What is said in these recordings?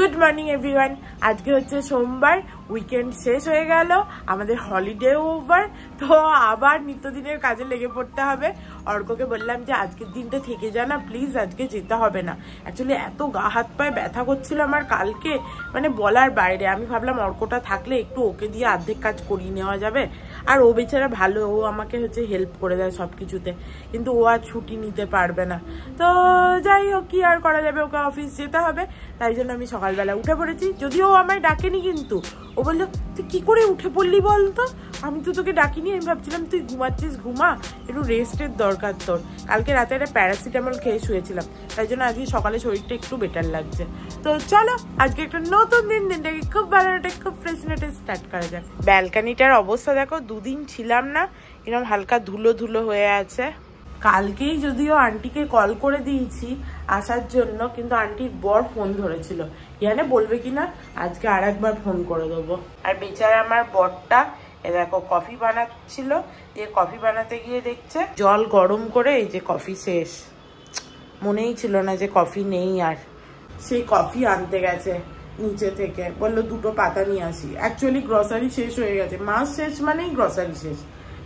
Good morning everyone আজকে হচ্ছে সোমবার উইকেন্ড শেষ হয়ে গেল আমাদের হলিডে ওভার তো আবার নিত্যদিনের কাজে লেগে পড়তে হবে অর্ককে বললাম যে আজকের দিনটা থেকে যা না প্লিজ আজকে যেতে হবে না অ্যাকচুয়ালি এত গা হাত পায়ে ব্যথা করছিল আমার কালকে মানে বলার বাইরে আমি ভাবলাম অর্কটা থাকলে একটু ওকে দিয়ে অর্ধেক কাজ করিয়ে নেওয়া যাবে আর ও বেচারা ভালো ও আমাকে হচ্ছে হেল্প করে দেয় সব কিছুতে কিন্তু ও আর ছুটি নিতে পারবে না তো যাই হোক কি আর করা যাবে ওকে অফিস যেতে হবে তাই জন্য আমি সকালবেলা উঠে পড়েছি যদিও ও আমায় ডাকেনি কিন্তু ও বললো তুই কী করে উঠে পড়লি বলতো আমি তো তোকে ডাকিনি আমি ভাবছিলাম তুই ঘুমাচ্ছিস ঘুমা একটু রেস্টের দরকার তোর কালকে রাতে একটা প্যারাসিটামল খেয়ে শুয়েছিলাম তাই জন্য আজকে সকালে শরীরটা একটু বেটার লাগছে তো চলো আজকে একটা নতুন দিন দিনটাকে খুব ভালো খুব ফ্রেশ স্টার্ট করা যাক ব্যালকানিটার অবস্থা দেখো দুদিন ছিলাম না এরকম হালকা ধুলো ধুলো হয়ে আছে কালকেই যদিও আন্টিকে কল করে দিয়েছি আসার জন্য কিন্তু আন্টির বর ফোন ধরেছিল ইয়ানে বলবে কি না আজকে আর একবার ফোন করে দেবো আর বেচারা আমার বরটা এ দেখো কফি বানাচ্ছিল দিয়ে কফি বানাতে গিয়ে দেখছে জল গরম করে এই যে কফি শেষ মনেই ছিল না যে কফি নেই আর সেই কফি আনতে গেছে নিচে থেকে বললো দুটো পাতা নিয়ে আসি অ্যাকচুয়ালি গ্রসারি শেষ হয়ে গেছে মাস শেষ মানেই গ্রসারি শেষ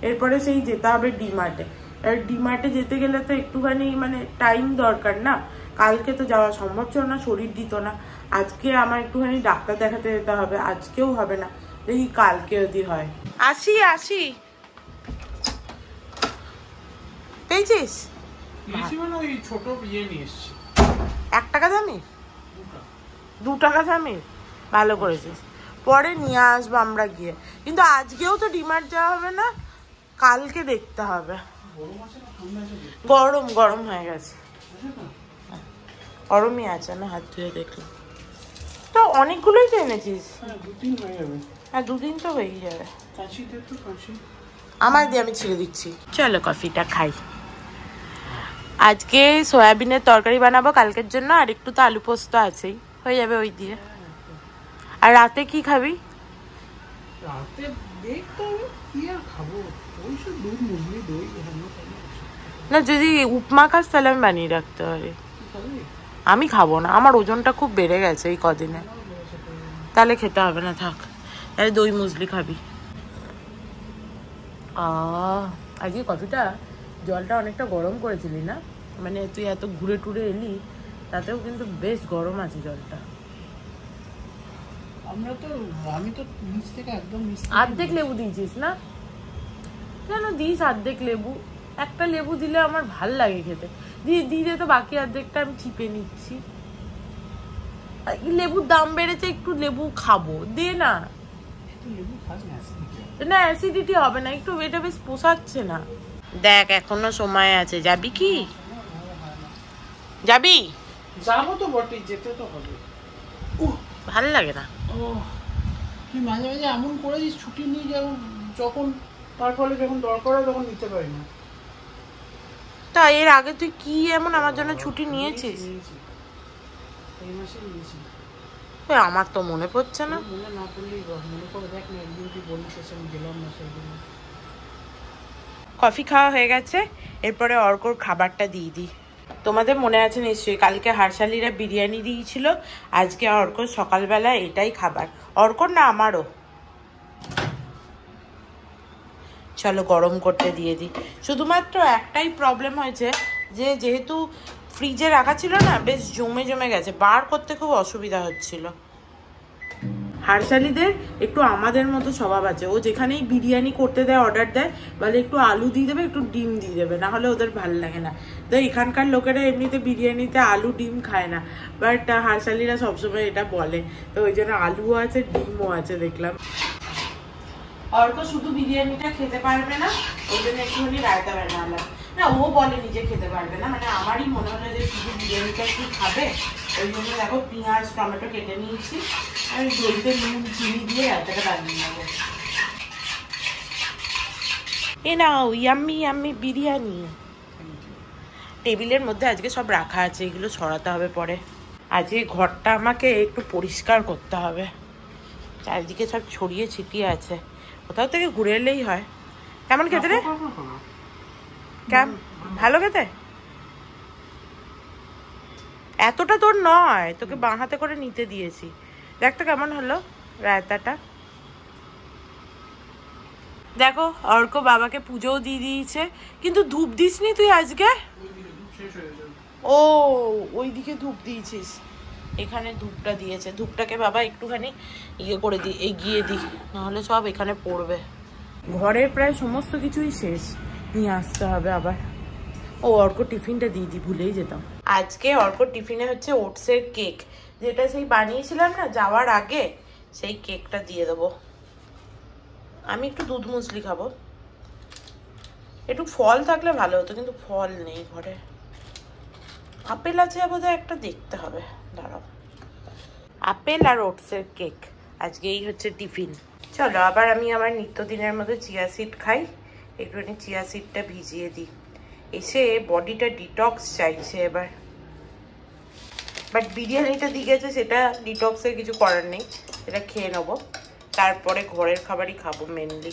এরপরে সেই যেতে হবে ডিমার্টে এবার ডিমার্টে যেতে গেলে তো একটুখানি মানে টাইম দরকার না কালকে তো যাওয়া সম্ভব ছিল না শরীর দিত না আজকে আমার একটুখানি ডাক্তার দেখাতে যেতে হবে আজকেও হবে না দেখি কালকে যদি হয় আসি আসি পেয়েছিস মানে ছোট ইয়ে এক টাকা দামের দু টাকা দামের ভালো আচ্ছা। করেছিস পরে নিয়ে আসবো আমরা গিয়ে কিন্তু আজকেও তো ডিমার্ট যাওয়া হবে না কালকে দেখতে হবে গরম গরম হয়ে গেছে হ্যাঁ। গরমই আছে না হাত ধুয়ে দেখলাম তো অনেকগুলোই তো এনেছিস হ্যাঁ দুদিন হ্যাঁ, তো হয়েই যাবে আমার দিয়ে আমি ছেড়ে দিচ্ছি চলো কফিটা খাই আজকে সয়াবিনের তরকারি বানাবো কালকের জন্য আর একটু তো আলু পোস্ত আছেই হয়ে যাবে ওই দিয়ে আর রাতে কি খাবি না যদি উপমা খাস তাহলে আমি বানিয়ে রাখতে পারি আমি খাবো না আমার ওজনটা খুব বেড়ে গেছে এই কদিনে তাহলে খেতে হবে না থাক তাহলে দই মুজলি খাবি আজকে কফিটা জলটা অনেকটা গরম করেছিলি না মানে তুই এত ঘুরে টুরে এলি তাতেও কিন্তু বেশ গরম আছে জলটা আমরা লেবু দিয়েছিস না কেন দিস আর্ধেক লেবু একটা লেবু দিলে আমার ভাল লাগে খেতে দিয়ে দিয়ে তো বাকি অর্ধেকটা আমি চিপে নিচ্ছি লেবুর দাম বেড়েছে একটু লেবু খাবো দে না না অ্যাসিডিটি হবে না একটু এটা বেশ পোষাচ্ছে না দেখ এখনো সময় আছে যাবি কি যাবি যাবো তো বটেই যেতে তো হবে ভাল লাগে না ও তুই মাঝে মাঝে এমন করেছিস ছুটি নিয়ে যাবো যখন তার ফলে যখন দরকার হয় তখন নিতে পারি না তা এর আগে তুই কি এমন আমার জন্য ছুটি নিয়েছিস এই মাসে নিয়েছি আমার তো মনে পড়ছে না মনে না পড়লেই মনে করে দেখ না একদিন তুই বলিস আমি গেলাম না সেই কফি খাওয়া হয়ে গেছে এরপরে অর্কর খাবারটা দিয়ে দিই তোমাদের মনে আছে নিশ্চয়ই কালকে হারশালিরা বিরিয়ানি দিয়েছিল আজকে অর্ক সকালবেলা এটাই খাবার অর্ক না আমারও চলো গরম করতে দিয়ে দিই শুধুমাত্র একটাই প্রবলেম হয়েছে যে যেহেতু ফ্রিজে রাখা ছিল না বেশ জমে জমে গেছে বার করতে খুব অসুবিধা হচ্ছিলো হারশালিদের একটু আমাদের মতো স্বভাব আছে ও যেখানেই বিরিয়ানি করতে দেয় অর্ডার দেয় বলে একটু আলু দিয়ে দেবে একটু ডিম দিয়ে দেবে না হলে ওদের ভাল লাগে না তো এখানকার লোকেরা এমনিতে বিরিয়ানিতে আলু ডিম খায় না বাট হারশালিরা সবসময় এটা বলে তো ওই জন্য আলুও আছে ডিমও আছে দেখলাম অর্ক শুধু বিরিয়ানিটা খেতে পারবে না ওই জন্য একটুখানি রায়তা বানালাম না ও বলে নিজে খেতে পারবে না মানে আমারই মনে হয় যে শুধু বিরিয়ানিটা কি খাবে ওই জন্য দেখো পেঁয়াজ টমেটো কেটে নিয়েছি আর দইতে নুন চিনি দিয়ে রায়তাটা বানিয়ে নেবো এ নাও ইয়াম্মি ইয়াম্মি বিরিয়ানি টেবিলের মধ্যে আজকে সব রাখা আছে এগুলো সরাতে হবে পরে আজকে ঘরটা আমাকে একটু পরিষ্কার করতে হবে চারিদিকে সব ছড়িয়ে ছিটিয়ে আছে কোথাও থেকে ঘুরে এলেই হয় কেমন খেতে রে কেম ভালো খেতে এতটা তোর নয় তোকে বাঁ হাতে করে নিতে দিয়েছি দেখতো কেমন হলো রায়তাটা দেখো অর্ক বাবাকে পুজোও দিয়ে দিয়েছে কিন্তু ধূপ দিসনি তুই আজকে ও ওই দিকে ধূপ দিয়েছিস এখানে ধূপটা দিয়েছে ধূপটাকে বাবা একটুখানি ইয়ে করে দিই এগিয়ে দিই নাহলে সব এখানে পড়বে ঘরের প্রায় সমস্ত কিছুই শেষ নিয়ে আসতে হবে আবার ও অর্ক টিফিনটা দিয়ে দিই ভুলেই যেতাম আজকে অর্কর টিফিনে হচ্ছে ওটসের কেক যেটা সেই বানিয়েছিলাম না যাওয়ার আগে সেই কেকটা দিয়ে দেবো আমি একটু দুধ মুসলি খাবো একটু ফল থাকলে ভালো হতো কিন্তু ফল নেই ঘরে আপেল আছে বোধহয় একটা দেখতে হবে দাঁড়াও আপেল আর ওটসের কেক আজকে এই হচ্ছে টিফিন চলো আবার আমি আমার নিত্যদিনের মধ্যে চিয়া সিড খাই একটুখানি চিয়া সিডটা ভিজিয়ে দিই এসে বডিটা ডিটক্স চাইছে এবার বাট বিরিয়ানিটা দিয়ে গেছে সেটা ডিটক্সের কিছু করার নেই সেটা খেয়ে নেবো তারপরে ঘরের খাবারই খাবো মেনলি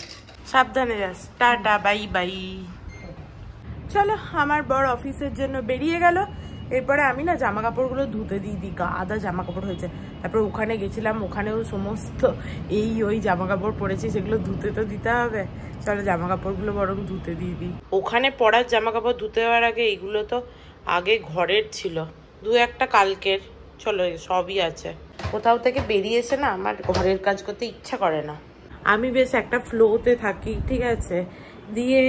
সাবধানে যাস টাটা বাই বাই চলো আমার বর অফিসের জন্য বেরিয়ে গেল এরপরে আমি না জামা কাপড়গুলো ধুতে দিই দিই গাদা জামা কাপড় হয়েছে তারপর ওখানে গেছিলাম ওখানেও সমস্ত এই ওই জামা কাপড় পরেছি সেগুলো ধুতে তো দিতে হবে তাহলে জামা কাপড়গুলো বরং ধুতে দিয়ে দিই ওখানে পরার জামা কাপড় ধুতে হওয়ার আগে এইগুলো তো আগে ঘরের ছিল দু একটা কালকের চলো সবই আছে কোথাও থেকে বেরিয়ে এসে না আমার ঘরের কাজ করতে ইচ্ছা করে না আমি বেশ একটা ফ্লোতে থাকি ঠিক আছে দিয়ে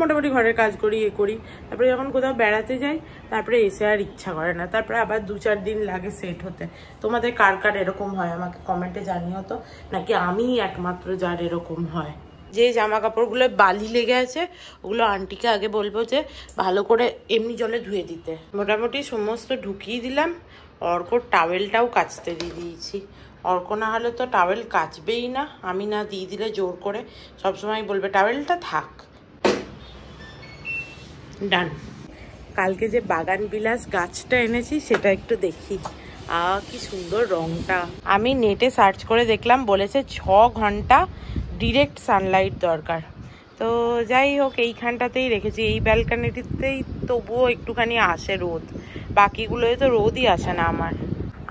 মোটামুটি ঘরের কাজ করি এ ইয়ে করি তারপরে যখন কোথাও বেড়াতে যাই তারপরে এসে আর ইচ্ছা করে না তারপরে আবার দু চার দিন লাগে সেট হতে তোমাদের কার কার এরকম হয় আমাকে কমেন্টে জানিও তো নাকি আমি একমাত্র যার এরকম হয় যে জামা কাপড়গুলো বালি লেগে আছে ওগুলো আন্টিকে আগে বলবো যে ভালো করে এমনি জলে ধুয়ে দিতে মোটামুটি সমস্ত ঢুকিয়ে দিলাম অর্ক টাওয়েলটাও কাচতে দিয়ে দিয়েছি অর্ক না হলে তো টাওয়েল কাচবেই না আমি না দিয়ে দিলে জোর করে সবসময় বলবে টাওয়েলটা থাক ডান কালকে যে বাগান বিলাস গাছটা এনেছি সেটা একটু দেখি আ কি সুন্দর রংটা আমি নেটে সার্চ করে দেখলাম বলেছে ছ ঘন্টা ডিরেক্ট সানলাইট দরকার তো যাই হোক এইখানটাতেই রেখেছি এই ব্যালকানিটিতেই তবুও একটুখানি আসে রোদ বাকিগুলোয় তো রোদই আসে না আমার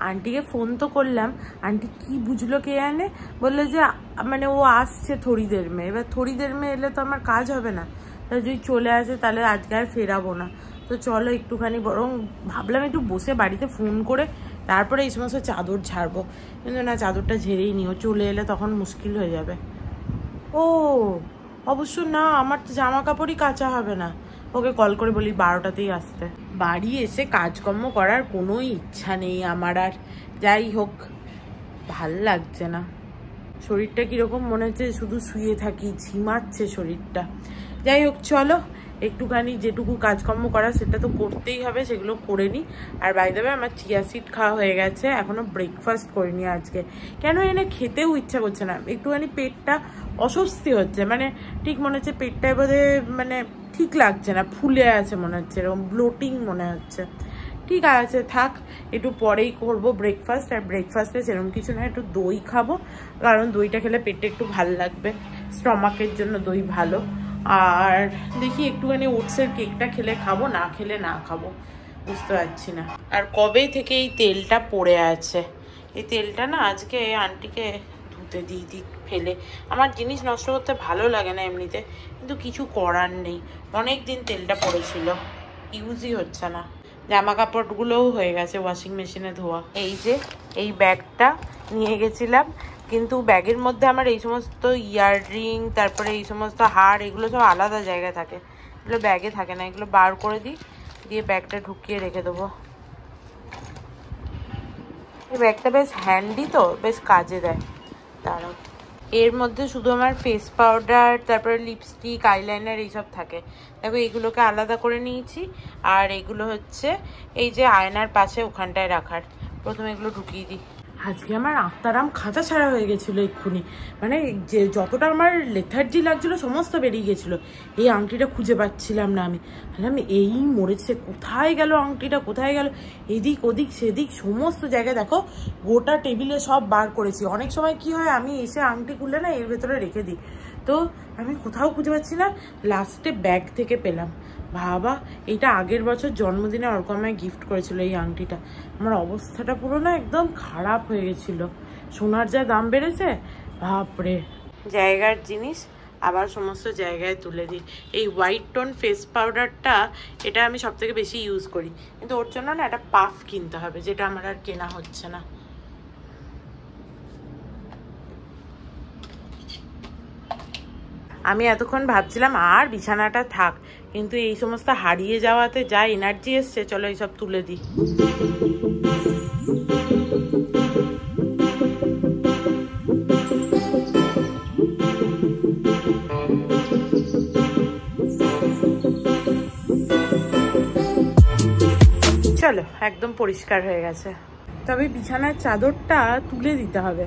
আন্টিকে ফোন তো করলাম আন্টি কি বুঝলো কে আনে বললো যে মানে ও আসছে থরিদের মেয়ে এবার থরিদের মেয়ে এলে তো আমার কাজ হবে না তাহলে যদি চলে আসে তাহলে আজকে আর ফেরাবো না তো চলো একটুখানি বরং ভাবলাম একটু বসে বাড়িতে ফোন করে তারপরে এই সমস্ত চাদর ছাড়বো কিন্তু না চাদরটা ঝেড়েই নিও চলে এলে তখন মুশকিল হয়ে যাবে ও অবশ্য না আমার তো জামা কাপড়ই কাঁচা হবে না ওকে কল করে বলি বারোটাতেই আসতে বাড়ি এসে কাজকর্ম করার কোনো ইচ্ছা নেই আমার আর যাই হোক ভাল লাগছে না শরীরটা কীরকম মনে হচ্ছে শুধু শুয়ে থাকি ঝিমাচ্ছে শরীরটা যাই হোক চলো একটুখানি যেটুকু কাজকর্ম করা সেটা তো করতেই হবে সেগুলো করে নিই আর বাইদেবে আমার চিয়া সিট খাওয়া হয়ে গেছে এখনও ব্রেকফাস্ট করিনি আজকে কেন এনে খেতেও ইচ্ছা করছে না একটুখানি পেটটা অস্বস্তি হচ্ছে মানে ঠিক মনে হচ্ছে পেটটা এবারে মানে ঠিক লাগছে না ফুলে আছে মনে হচ্ছে এরকম ব্লোটিং মনে হচ্ছে ঠিক আছে থাক একটু পরেই করবো ব্রেকফাস্ট আর ব্রেকফাস্টে সেরকম কিছু না একটু দই খাবো কারণ দইটা খেলে পেটটা একটু ভাল লাগবে স্টমাকের জন্য দই ভালো আর দেখি একটুখানি ওটসের কেকটা খেলে খাবো না খেলে না খাবো বুঝতে পারছি না আর কবে থেকে এই তেলটা পড়ে আছে এই তেলটা না আজকে আন্টিকে ধুতে দিই দিই ফেলে আমার জিনিস নষ্ট করতে ভালো লাগে না এমনিতে কিন্তু কিছু করার নেই অনেক দিন তেলটা পড়েছিল ইউজই হচ্ছে না জামা কাপড়গুলোও হয়ে গেছে ওয়াশিং মেশিনে ধোয়া এই যে এই ব্যাগটা নিয়ে গেছিলাম কিন্তু ব্যাগের মধ্যে আমার এই সমস্ত ইয়াররিং তারপরে এই সমস্ত হার এগুলো সব আলাদা জায়গায় থাকে এগুলো ব্যাগে থাকে না এগুলো বার করে দিই দিয়ে ব্যাগটা ঢুকিয়ে রেখে দেবো এই ব্যাগটা বেশ হ্যান্ডি তো বেশ কাজে দেয় তারা এর মধ্যে শুধু আমার ফেস পাউডার তারপরে লিপস্টিক আইলাইনার এইসব থাকে দেখো এগুলোকে আলাদা করে নিয়েছি আর এগুলো হচ্ছে এই যে আয়নার পাশে ওখানটায় রাখার প্রথমে এগুলো ঢুকিয়ে দিই আজকে আমার আত্মারাম খাঁচা ছাড়া হয়ে গেছিলো এক্ষুনি মানে যে যতটা আমার লেথার্জি লাগছিলো সমস্ত বেরিয়ে গেছিলো এই আংটিটা খুঁজে পাচ্ছিলাম না আমি আমি এই মরেছে কোথায় গেল আংটিটা কোথায় গেল এদিক ওদিক সেদিক সমস্ত জায়গায় দেখো গোটা টেবিলে সব বার করেছি অনেক সময় কি হয় আমি এসে আংটি খুললে না এর ভেতরে রেখে দিই তো আমি কোথাও খুঁজে পাচ্ছি না লাস্টে ব্যাগ থেকে পেলাম ভাবা এটা আগের বছর জন্মদিনে অর্ক আমায় গিফট করেছিল এই আংটিটা আমার অবস্থাটা পুরো না একদম খারাপ হয়ে গেছিল সোনার যা দাম বেড়েছে বাপরে জায়গার জিনিস আবার সমস্ত জায়গায় তুলে দিই এই হোয়াইট টোন ফেস পাউডারটা এটা আমি সবথেকে বেশি ইউজ করি কিন্তু ওর জন্য না একটা পাফ কিনতে হবে যেটা আমার আর কেনা হচ্ছে না আমি এতক্ষণ ভাবছিলাম আর বিছানাটা থাক কিন্তু এই সমস্ত হারিয়ে যাওয়াতে যা এনার্জি এসছে চলো এইসব তুলে দিই চলো একদম পরিষ্কার হয়ে গেছে তবে বিছানার চাদরটা তুলে দিতে হবে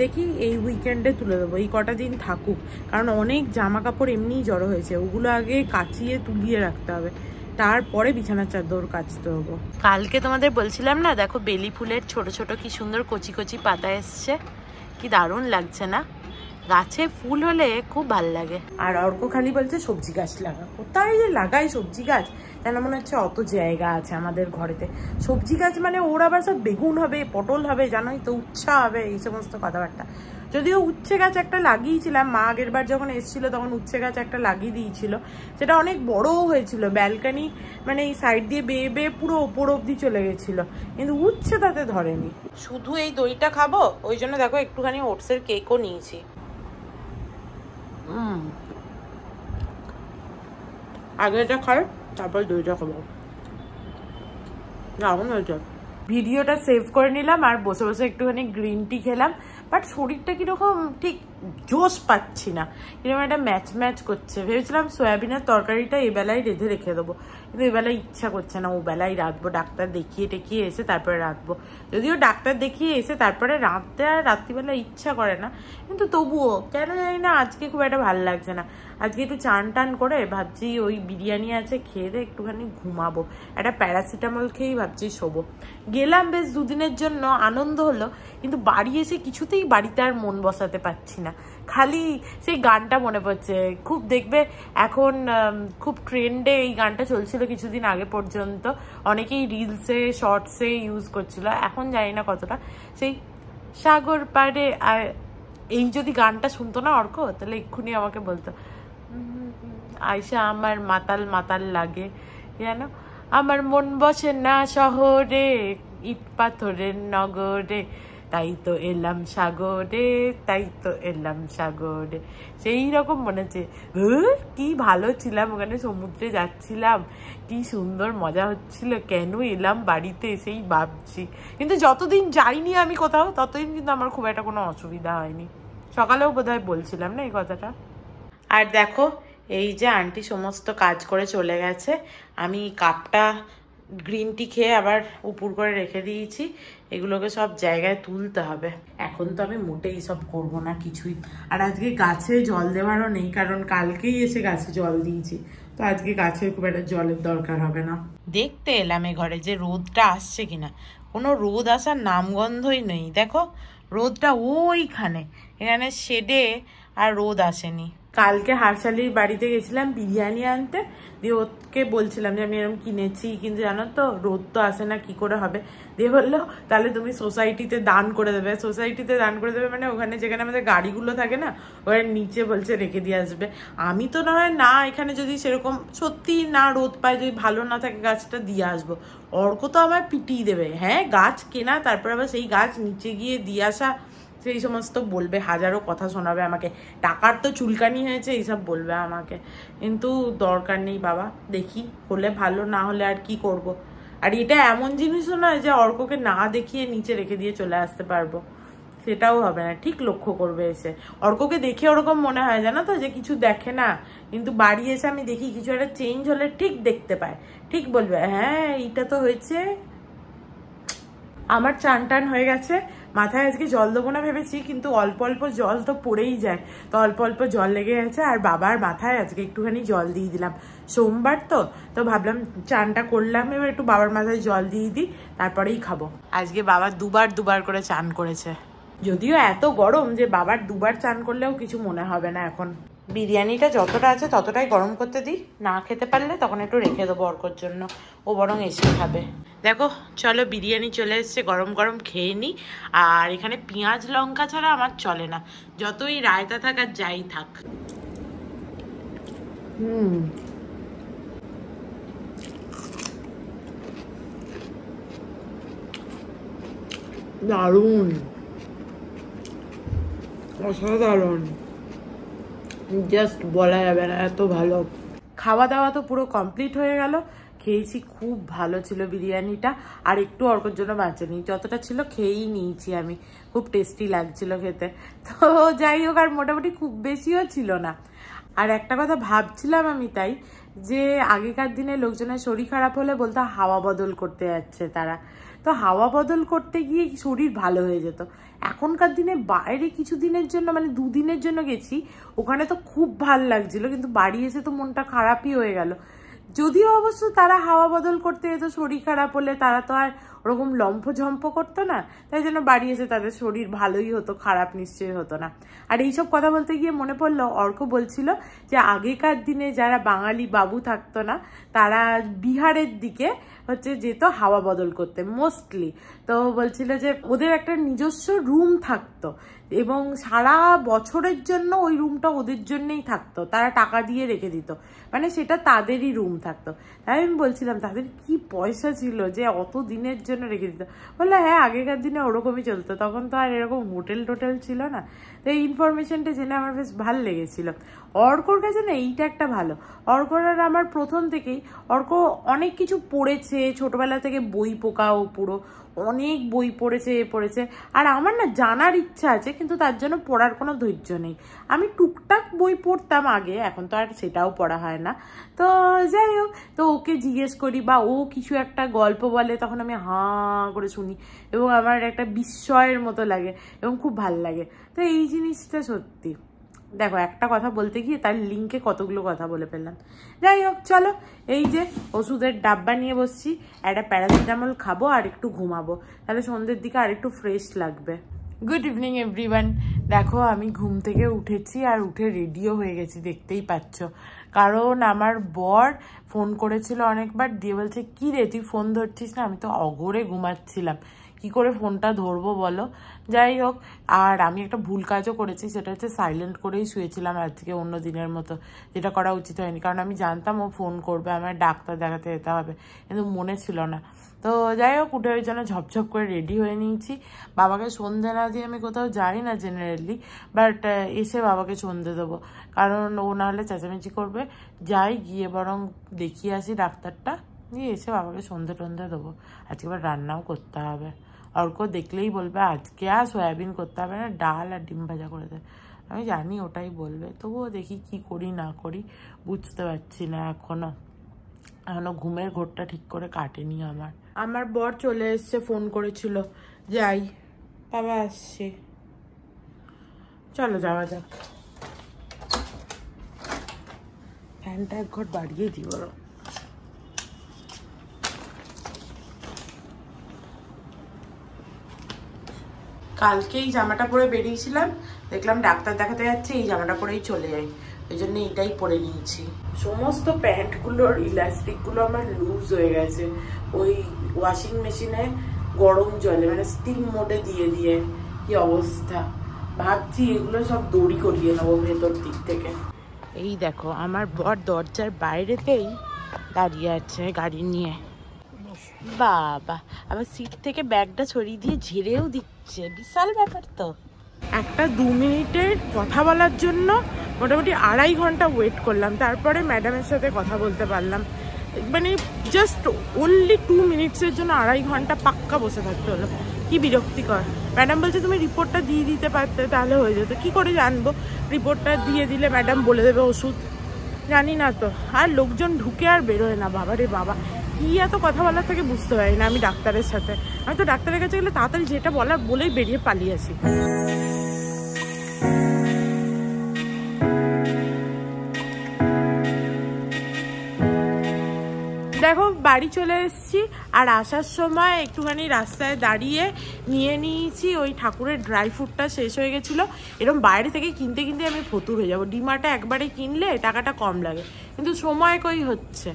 দেখি এই উইকেন্ডে তুলে দেবো এই কটা দিন থাকুক কারণ অনেক জামা কাপড় এমনিই জড়ো হয়েছে ওগুলো আগে কাচিয়ে তুলিয়ে রাখতে হবে তারপরে বিছানার চাদর কাচতে হবো কালকে তোমাদের বলছিলাম না দেখো বেলি ফুলের ছোট ছোট কি সুন্দর কচি কচি পাতা এসছে কি দারুণ লাগছে না গাছে ফুল হলে খুব ভাল লাগে আর অর্ক খালি বলছে সবজি গাছ লাগা কোথায় যে লাগাই সবজি গাছ কেন মনে হচ্ছে অত জায়গা আছে আমাদের ঘরেতে সবজি গাছ মানে ওর আবার সব বেগুন হবে পটল হবে জানোই তো উচ্ছা হবে এই সমস্ত কথাবার্তা যদিও উচ্ছে গাছ একটা লাগিয়েছিলাম মা আগের বার যখন এসেছিলো তখন উচ্ছে গাছ একটা লাগিয়ে দিয়েছিল সেটা অনেক বড়ও হয়েছিল ব্যালকানি মানে এই সাইড দিয়ে বেয়ে বেয়ে পুরো ওপর অবধি চলে গেছিলো কিন্তু উচ্ছে তাতে ধরেনি শুধু এই দইটা খাবো ওই জন্য দেখো একটুখানি ওটসের কেকও নিয়েছি আগে এটা খায় তারপরে দইটা খাবো দারুণ হয়েছে ভিডিওটা সেভ করে নিলাম আর বসে বসে একটুখানি গ্রিন টি খেলাম বাট শরীরটা কীরকম ঠিক জোশ পাচ্ছি না কিরকম একটা ম্যাচ ম্যাচ করছে ভেবেছিলাম সয়াবিনের তরকারিটা এবেলায় রেঁধে রেখে দেবো কিন্তু এবেলা ইচ্ছা করছে না ও বেলায় রাখবো ডাক্তার দেখিয়ে টেকিয়ে এসে তারপরে রাখবো যদিও ডাক্তার দেখিয়ে এসে তারপরে রাঁধতে আর রাত্রিবেলা ইচ্ছা করে না কিন্তু তবুও কেন জানি না আজকে খুব একটা ভালো লাগছে না আজকে একটু চান টান করে ভাবছি ওই বিরিয়ানি আছে খেয়ে দিয়ে একটুখানি ঘুমাবো একটা প্যারাসিটামল খেয়েই ভাবছি শোবো গেলাম বেশ দুদিনের জন্য আনন্দ হলো কিন্তু বাড়ি এসে কিছুতেই বাড়িতে আর মন বসাতে পারছি না খালি সেই গানটা মনে পড়ছে খুব দেখবে এখন খুব ট্রেন্ডে এই গানটা চলছিল কিছুদিন আগে পর্যন্ত অনেকেই রিলসে শর্টসে ইউজ করছিল এখন জানি না কতটা সেই সাগর পাড়ে এই যদি গানটা শুনতো না অর্ক তাহলে এক্ষুনি আমাকে বলতো আয়সা আমার মাতাল মাতাল লাগে জান আমার মন বসে না শহরে ইট পাথরের নগরে তাই তো এলাম সাগরে তাই তো এলাম সাগরে সেই রকম মনে হচ্ছে কি ভালো ছিলাম ওখানে সমুদ্রে যাচ্ছিলাম কি সুন্দর মজা হচ্ছিল কেন এলাম বাড়িতে সেই ভাবছি কিন্তু যতদিন যাইনি আমি কোথাও ততদিন কিন্তু আমার খুব একটা কোনো অসুবিধা হয়নি সকালেও বোধহয় বলছিলাম না এই কথাটা আর দেখো এই যে আন্টি সমস্ত কাজ করে চলে গেছে আমি কাপটা গ্রিন টি খেয়ে আবার উপর করে রেখে দিয়েছি এগুলোকে সব জায়গায় তুলতে হবে এখন তো আমি মোটেই সব করব না কিছুই আর আজকে গাছে জল দেওয়ারও নেই কারণ কালকেই এসে গাছে জল দিয়েছি তো আজকে গাছে খুব একটা জলের দরকার হবে না দেখতে এলাম এ ঘরে যে রোদটা আসছে কিনা কোনো রোদ আসার নামগন্ধই নেই দেখো রোদটা ওইখানে এখানে শেডে আর রোদ আসেনি কালকে হারশালির বাড়িতে গেছিলাম বিরিয়ানি আনতে দিয়ে ওকে বলছিলাম যে আমি এরকম কিনেছি কিন্তু জানো তো রোদ তো আসে না কি করে হবে দিয়ে বললো তাহলে তুমি সোসাইটিতে দান করে দেবে সোসাইটিতে দান করে দেবে মানে ওখানে যেখানে আমাদের গাড়িগুলো থাকে না ওখানে নিচে বলছে রেখে দিয়ে আসবে আমি তো না হয় না এখানে যদি সেরকম সত্যি না রোদ পায় যদি ভালো না থাকে গাছটা দিয়ে আসবো অর্ক তো আমার পিটিয়ে দেবে হ্যাঁ গাছ কেনা তারপর আবার সেই গাছ নিচে গিয়ে দিয়ে আসা সেই সমস্ত বলবে হাজারো কথা শোনাবে আমাকে টাকার তো চুলকানি হয়েছে এইসব বলবে আমাকে কিন্তু দরকার নেই বাবা দেখি হলে ভালো না হলে আর কি করব। আর এটা এমন জিনিসও নয় যে অর্ককে না দেখিয়ে নিচে রেখে দিয়ে চলে আসতে পারবো সেটাও হবে না ঠিক লক্ষ্য করবে এসে অর্ককে দেখে ওরকম মনে হয় জানো তো যে কিছু দেখে না কিন্তু বাড়ি এসে আমি দেখি কিছু একটা চেঞ্জ হলে ঠিক দেখতে পায় ঠিক বলবে হ্যাঁ এইটা তো হয়েছে আমার চান টান হয়ে গেছে মাথায় আজকে জল দেবো না ভেবেছি কিন্তু অল্প অল্প জল তো পড়েই যায় তো অল্প অল্প জল লেগে গেছে আর বাবার মাথায় আজকে একটুখানি জল দিয়ে দিলাম সোমবার তো তো ভাবলাম চানটা করলাম এবার একটু বাবার মাথায় জল দিয়ে দিই তারপরেই খাবো আজকে বাবা দুবার দুবার করে চান করেছে যদিও এত গরম যে বাবার দুবার চান করলেও কিছু মনে হবে না এখন বিরিয়ানিটা যতটা আছে ততটাই গরম করতে দিই না খেতে পারলে তখন একটু রেখে দেবো অর্কর জন্য ও বরং এসে খাবে দেখো চলো বিরিয়ানি চলে এসছে গরম গরম খেয়ে নিই আর এখানে পেঁয়াজ লঙ্কা ছাড়া আমার চলে না যতই রায়তা থাক আর যাই থাক হুম দারুণ অসাধারণ জাস্ট বলা যাবে না এত ভালো খাওয়া দাওয়া তো পুরো কমপ্লিট হয়ে গেল খেয়েছি খুব ভালো ছিল বিরিয়ানিটা আর একটু অর্কর জন্য নি যতটা ছিল খেয়েই নিয়েছি আমি খুব টেস্টি লাগছিল খেতে তো যাই হোক আর মোটামুটি খুব বেশিও ছিল না আর একটা কথা ভাবছিলাম আমি তাই যে আগেকার দিনে লোকজনের শরীর খারাপ হলে বলতো হাওয়া বদল করতে যাচ্ছে তারা তো হাওয়া বদল করতে গিয়ে শরীর ভালো হয়ে যেত এখনকার দিনে বাইরে কিছু দিনের জন্য মানে দুদিনের জন্য গেছি ওখানে তো খুব ভাল লাগছিল কিন্তু বাড়ি এসে তো মনটা খারাপই হয়ে গেল যদিও অবশ্য তারা হাওয়া বদল করতে যেত শরীর খারাপ হলে তারা তো আর ওরকম লম্ফঝম্প করতো না তাই জন্য বাড়ি এসে তাদের শরীর ভালোই হতো খারাপ নিশ্চয়ই হতো না আর এইসব কথা বলতে গিয়ে মনে পড়লো অর্ক বলছিল যে আগেকার দিনে যারা বাঙালি বাবু থাকতো না তারা বিহারের দিকে হচ্ছে যেত হাওয়া বদল করতে মোস্টলি তো বলছিল যে ওদের একটা নিজস্ব রুম থাকতো এবং সারা বছরের জন্য ওই রুমটা ওদের জন্যেই থাকতো তারা টাকা দিয়ে রেখে দিত মানে সেটা তাদেরই রুম থাকতো তাই আমি বলছিলাম তাদের কি পয়সা ছিল যে অত দিনের জন্য রেখে দিত বললো হ্যাঁ আগেকার দিনে ওরকমই চলতো তখন তো আর এরকম হোটেল টোটেল ছিল না তো এই ইনফরমেশনটা জেনে আমার বেশ ভাল লেগেছিল অর্কর কাছে না এইটা একটা ভালো অর্কর আর আমার প্রথম থেকেই অর্ক অনেক কিছু পড়েছে ছোটবেলা থেকে বই পোকাও পুরো অনেক বই পড়েছে এ পড়েছে আর আমার না জানার ইচ্ছা আছে কিন্তু তার জন্য পড়ার কোনো ধৈর্য নেই আমি টুকটাক বই পড়তাম আগে এখন তো আর সেটাও পড়া হয় না তো যাই হোক তো ওকে জিজ্ঞেস করি বা ও কিছু একটা গল্প বলে তখন আমি হাঁ করে শুনি এবং আমার একটা বিস্ময়ের মতো লাগে এবং খুব ভাল লাগে তো এই জিনিসটা সত্যি দেখো একটা কথা বলতে গিয়ে তার লিঙ্কে কতগুলো কথা বলে ফেললাম যাই হোক চলো এই যে ওষুধের ডাব্বা নিয়ে বসছি একটা প্যারাসিটামল খাবো আর একটু ঘুমাবো তাহলে সন্ধ্যের দিকে আর একটু ফ্রেশ লাগবে গুড ইভিনিং এভরিওয়ান দেখো আমি ঘুম থেকে উঠেছি আর উঠে রেডিও হয়ে গেছি দেখতেই পাচ্ছ কারণ আমার বর ফোন করেছিল অনেকবার দিয়ে বলছে কী রে তুই ফোন ধরছিস না আমি তো অগরে ঘুমাচ্ছিলাম কি করে ফোনটা ধরবো বলো যাই হোক আর আমি একটা ভুল কাজও করেছি সেটা হচ্ছে সাইলেন্ট করেই শুয়েছিলাম আজকে অন্য দিনের মতো যেটা করা উচিত হয়নি কারণ আমি জানতাম ও ফোন করবে আমার ডাক্তার দেখাতে যেতে হবে কিন্তু মনে ছিল না তো যাই হোক উঠে ওই জন্য ঝপঝপ করে রেডি হয়ে নিয়েছি বাবাকে সন্ধে না দিয়ে আমি কোথাও যাই না জেনারেলি বাট এসে বাবাকে সন্ধে দেবো কারণ ও না হলে চেঁচামেচি করবে যাই গিয়ে বরং দেখিয়ে আসি ডাক্তারটা দিয়ে এসে বাবাকে সন্ধে টন্ধে দেবো আজকে এবার রান্নাও করতে হবে আর কেউ দেখলেই বলবে আজকে আর সয়াবিন করতে হবে না ডাল আর ডিম ভাজা করে দেবে আমি জানি ওটাই বলবে তবুও দেখি কি করি না করি বুঝতে পারছি না এখনও এখনও ঘুমের ঘোরটা ঠিক করে কাটেনি আমার আমার বর চলে এসছে ফোন করেছিল যাই বাবা আসছে চলো যাওয়া যাক ফ্যানটা এক ঘর বাড়িয়ে দিই বলো কালকে এই জামাটা পরে বেরিয়েছিলাম দেখলাম ডাক্তার দেখাতে যাচ্ছে এই জামাটা পরেই চলে যাই ওই জন্য এটাই পরে নিয়েছি সমস্ত প্যান্টগুলোর ইলাস্টিকগুলো আমার লুজ হয়ে গেছে ওই ওয়াশিং মেশিনে গরম জলে মানে স্টিম মোডে দিয়ে দিয়ে কি অবস্থা ভাবছি এগুলো সব দড়ি করিয়ে নেবো ভেতর দিক থেকে এই দেখো আমার বর দরজার বাইরেতেই দাঁড়িয়ে আছে গাড়ি নিয়ে বাবা আবার সিট থেকে ব্যাগটা ছড়িয়ে দিয়ে ঝেড়েও দিচ্ছে হচ্ছে বিশাল ব্যাপার তো একটা দু মিনিটের কথা বলার জন্য মোটামুটি আড়াই ঘন্টা ওয়েট করলাম তারপরে ম্যাডামের সাথে কথা বলতে পারলাম মানে জাস্ট অনলি টু মিনিটসের জন্য আড়াই ঘন্টা পাক্কা বসে থাকতে হলো কি বিরক্তিকর ম্যাডাম বলছে তুমি রিপোর্টটা দিয়ে দিতে পারতে তাহলে হয়ে যেত কি করে জানবো রিপোর্টটা দিয়ে দিলে ম্যাডাম বলে দেবে ওষুধ জানি না তো আর লোকজন ঢুকে আর বেরোয় না বাবা রে বাবা কি এত কথা বলার থেকে বুঝতে পারি না আমি ডাক্তারের সাথে আমি তো ডাক্তারের কাছে গেলে তাড়াতাড়ি যেটা বলার বলেই বেরিয়ে পালিয়ে আসি দেখো বাড়ি চলে এসেছি আর আসার সময় একটুখানি রাস্তায় দাঁড়িয়ে নিয়ে নিয়েছি ওই ঠাকুরের ড্রাই ফ্রুটটা শেষ হয়ে গেছিলো এরকম বাইরে থেকে কিনতে কিনতে আমি ফতুর হয়ে যাবো ডিমাটা একবারে কিনলে টাকাটা কম লাগে কিন্তু সময় কই হচ্ছে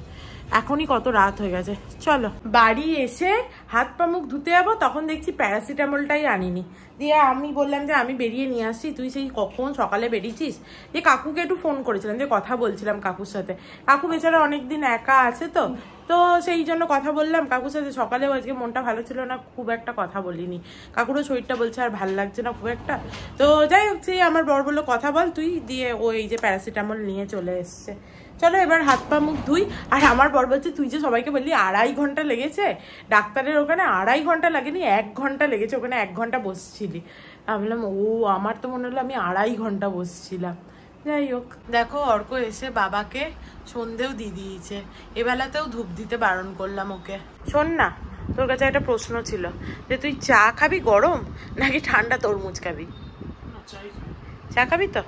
এখনই কত রাত হয়ে গেছে চলো বাড়ি এসে হাত পা মুখ ধুতে যাবো তখন দেখছি প্যারাসিটামলটাই আনিনি দিয়ে আমি বললাম যে আমি বেরিয়ে নিয়ে আসছি তুই সেই কখন সকালে বেরিয়েছিস দিয়ে কাকুকে একটু ফোন করেছিলাম যে কথা বলছিলাম কাকুর সাথে কাকু বেচারা অনেকদিন একা আছে তো তো সেই জন্য কথা বললাম কাকুর সাথে সকালেও আজকে মনটা ভালো ছিল না খুব একটা কথা বলিনি কাকুরও শরীরটা বলছে আর ভাল লাগছে না খুব একটা তো যাই হোক সেই আমার বর বললো কথা বল তুই দিয়ে ও এই যে প্যারাসিটামল নিয়ে চলে এসছে চলো এবার হাত পা মুখ ধুই আর আমার বর বলছে তুই যে সবাইকে বললি আড়াই ঘন্টা লেগেছে ডাক্তারের ওখানে আড়াই ঘন্টা লাগেনি এক ঘন্টা লেগেছে ওখানে এক ঘন্টা বসছিলি আমি বললাম ও আমার তো মনে হলো আমি আড়াই ঘন্টা বসছিলাম যাই হোক দেখো অর্ক এসে বাবাকে সন্ধেও দিয়ে দিয়েছে এবেলাতেও ধূপ দিতে বারণ করলাম ওকে শোন না তোর কাছে একটা প্রশ্ন ছিল যে তুই চা খাবি গরম নাকি ঠান্ডা তরমুজ খাবি চা খাবি তো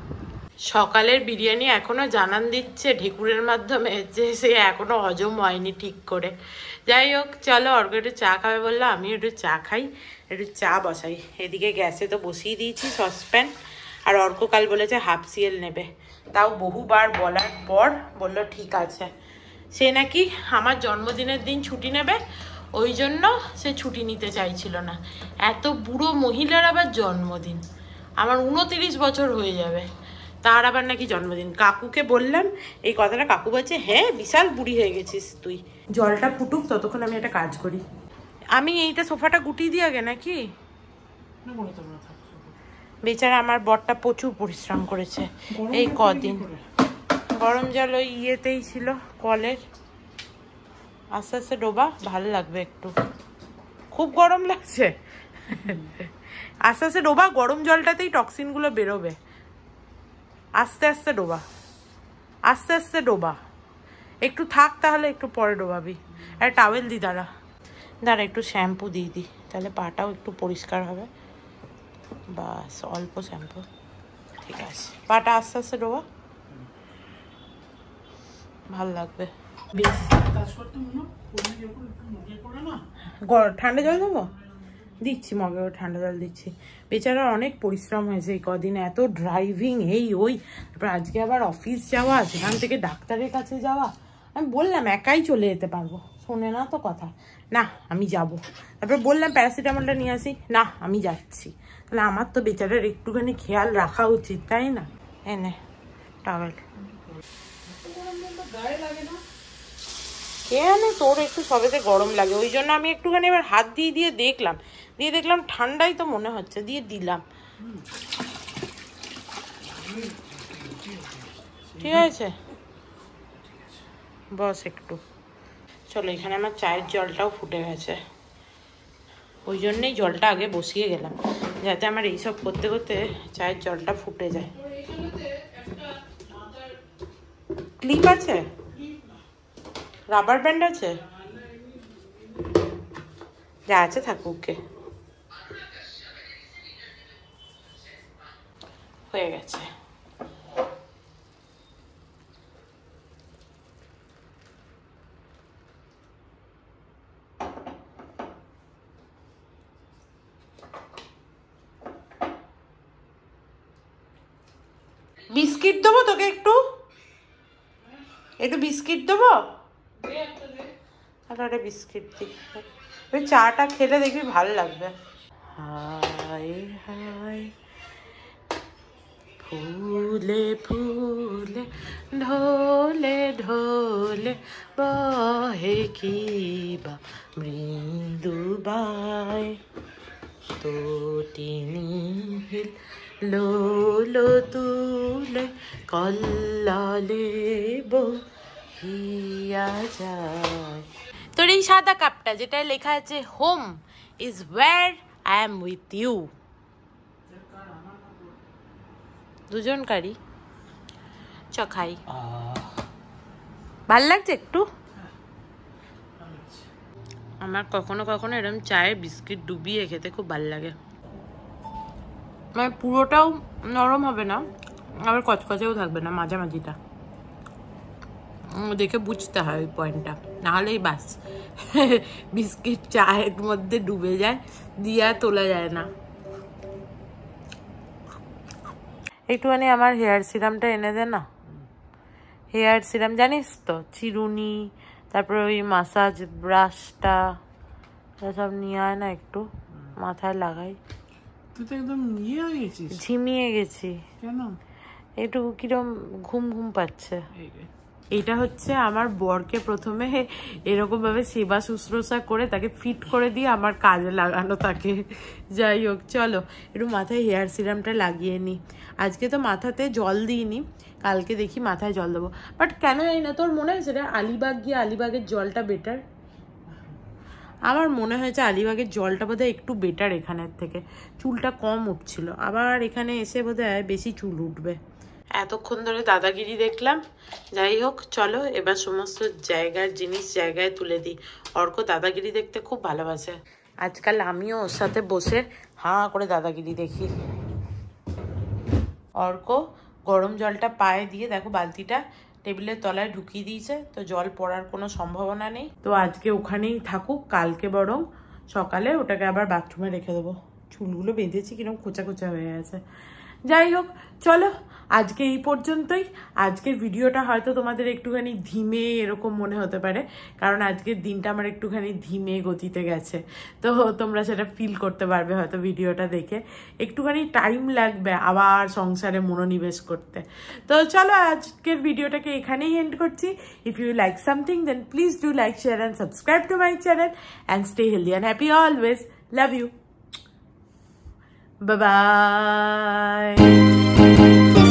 সকালের বিরিয়ানি এখনও জানান দিচ্ছে ঢেকুরের মাধ্যমে যে সে এখনও হজম হয়নি ঠিক করে যাই হোক চলো অর্ঘ একটু চা খাবে বললো আমি একটু চা খাই একটু চা বসাই এদিকে গ্যাসে তো বসিয়ে দিয়েছি সসপ্যান আর অর্ক কাল বলেছে হাফ সিএল নেবে তাও বহুবার বলার পর বলল ঠিক আছে সে নাকি আমার জন্মদিনের দিন ছুটি নেবে ওই জন্য সে ছুটি নিতে চাইছিল না এত বুড়ো মহিলার আবার জন্মদিন আমার উনতিরিশ বছর হয়ে যাবে তার আবার নাকি জন্মদিন কাকুকে বললাম এই কথাটা কাকু বলছে হ্যাঁ বিশাল বুড়ি হয়ে গেছিস তুই জলটা ফুটুক ততক্ষণ আমি একটা কাজ করি আমি এইটা সোফাটা গুটিয়ে দিয়ে আগে নাকি বেচারা আমার বরটা প্রচুর পরিশ্রম করেছে এই কদিন গরম জল ওই ইয়েতেই ছিল কলের আস্তে আস্তে ডোবা ভালো লাগবে একটু খুব গরম লাগছে আস্তে আস্তে ডোবা গরম জলটাতেই টক্সিনগুলো বেরোবে আস্তে আস্তে ডোবা আস্তে আস্তে ডোবা একটু থাক তাহলে একটু পরে ডোবাবি আর টাওয়েল দি দাঁড়া দাঁড়া একটু শ্যাম্পু দিয়ে দিই তাহলে পাটাও একটু পরিষ্কার হবে বাস অল্প শ্যাম্পু ঠিক আছে পাটা আস্তে আস্তে ডোবা ভাল লাগবে ঠান্ডা জল দেবো দিচ্ছি মগে ঠান্ডা জল দিচ্ছি বেচারার অনেক পরিশ্রম হয়েছে এই কদিন এত ড্রাইভিং এই ওই তারপর আজকে আবার অফিস যাওয়া সেখান থেকে ডাক্তারের কাছে যাওয়া আমি বললাম একাই চলে যেতে পারবো শোনে না তো কথা না আমি যাব। তারপর বললাম প্যারাসিটামলটা নিয়ে আসি না আমি যাচ্ছি তাহলে আমার তো বেচারার একটুখানি খেয়াল রাখা উচিত তাই না এনে টাওয়েল গায়ে লাগে না কেন তোর একটু সবেতে গরম লাগে ওই জন্য আমি একটুখানি এবার হাত দিয়ে দিয়ে দেখলাম দিয়ে দেখলাম ঠান্ডাই তো মনে হচ্ছে দিয়ে দিলাম ঠিক আছে বস একটু চলো এখানে আমার চায়ের জলটাও ফুটে গেছে ওই জন্যেই জলটা আগে বসিয়ে গেলাম যাতে আমার এইসব করতে করতে চায়ের জলটা ফুটে যায় ক্লিপ আছে রাবার ব্যান্ড আছে যা আছে থাকুককে হয়ে গেছে বিস্কিট দেবো তোকে একটু একটু বিস্কিট দেবো আর বিস্কিট দেখবে ওই চাটা খেলে দেখবি ভালো লাগবে হাই হাই ফুলে ফুলে ঢোলে ঢোলে বহে বা মৃদু বাই তো হিল লোলো তুলে কল্লালে বহিয়া যায় তোর এই সাদা কাপটা যেটা লেখা আছে home is where I am with you দুজন কারি চ খাই ভাল লাগছে একটু আমার কখনো কখনো এরকম চায়ে বিস্কিট ডুবিয়ে খেতে খুব ভাল লাগে মানে পুরোটাও নরম হবে না আবার কচকচেও থাকবে না মাঝামাঝিটা দেখে বুঝতে হয় ওই পয়েন্টটা নাহলেই বাস বিস্কিট চায়ের মধ্যে ডুবে যায় দিয়ে তোলা যায় না একটুখানি আমার হেয়ার সিরামটা এনে দে না হেয়ার সিরাম জানিস তো চিরুনি তারপরে ওই মাসাজ ব্রাশটা এসব নিয়ে আয় না একটু মাথায় লাগাই একদম নিয়ে ঝিমিয়ে গেছি কেন একটু কিরম ঘুম ঘুম পাচ্ছে এটা হচ্ছে আমার বরকে প্রথমে এরকমভাবে সেবা শুশ্রূষা করে তাকে ফিট করে দিয়ে আমার কাজে লাগানো তাকে যাই হোক চলো একটু মাথায় হেয়ার সিরামটা লাগিয়ে নিই আজকে তো মাথাতে জল দিইনি কালকে দেখি মাথায় জল দেবো বাট কেন জানি না তোর মনে হয়েছে আলিবাগ গিয়ে আলিবাগের জলটা বেটার আমার মনে হয়েছে আলিবাগের জলটা বোধহয় একটু বেটার এখানের থেকে চুলটা কম উঠছিল আবার এখানে এসে বোধহয় বেশি চুল উঠবে এতক্ষণ ধরে দাদাগিরি দেখলাম যাই হোক চলো এবার সমস্ত জায়গার জিনিস জায়গায় তুলে দিই অর্ক দাদাগিরি দেখতে খুব ভালোবাসে আজকাল আমিও ওর সাথে বসে হাঁ করে দাদাগিরি দেখি অর্ক গরম জলটা পায়ে দিয়ে দেখো বালতিটা টেবিলের তলায় ঢুকিয়ে দিয়েছে তো জল পড়ার কোনো সম্ভাবনা নেই তো আজকে ওখানেই থাকুক কালকে বরং সকালে ওটাকে আবার বাথরুমে রেখে দেবো চুলগুলো বেঁধেছি কিরকম খোঁচা খোঁচা হয়ে গেছে যাই হোক চলো আজকে এই পর্যন্তই আজকের ভিডিওটা হয়তো তোমাদের একটুখানি ধিমে এরকম মনে হতে পারে কারণ আজকের দিনটা আমার একটুখানি ধিমে গতিতে গেছে তো তোমরা সেটা ফিল করতে পারবে হয়তো ভিডিওটা দেখে একটুখানি টাইম লাগবে আবার সংসারে মনোনিবেশ করতে তো চলো আজকের ভিডিওটাকে এখানেই এন্ড করছি if you like something then please do like share and subscribe to my channel and stay healthy and happy always love you Bye bye.